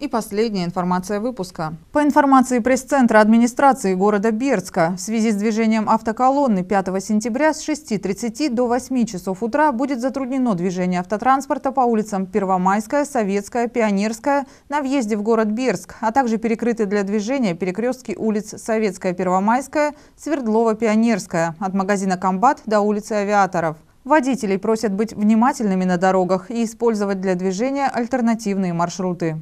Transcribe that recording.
И последняя информация выпуска. По информации пресс-центра администрации города Бердска, в связи с движением автоколонны 5 сентября с 6.30 до 8 часов утра будет затруднено движение автотранспорта по улицам Первомайская, Советская, Пионерская на въезде в город Бердск, а также перекрыты для движения перекрестки улиц Советская, Первомайская, Свердлова, Пионерская, от магазина «Комбат» до улицы Авиаторов. Водителей просят быть внимательными на дорогах и использовать для движения альтернативные маршруты.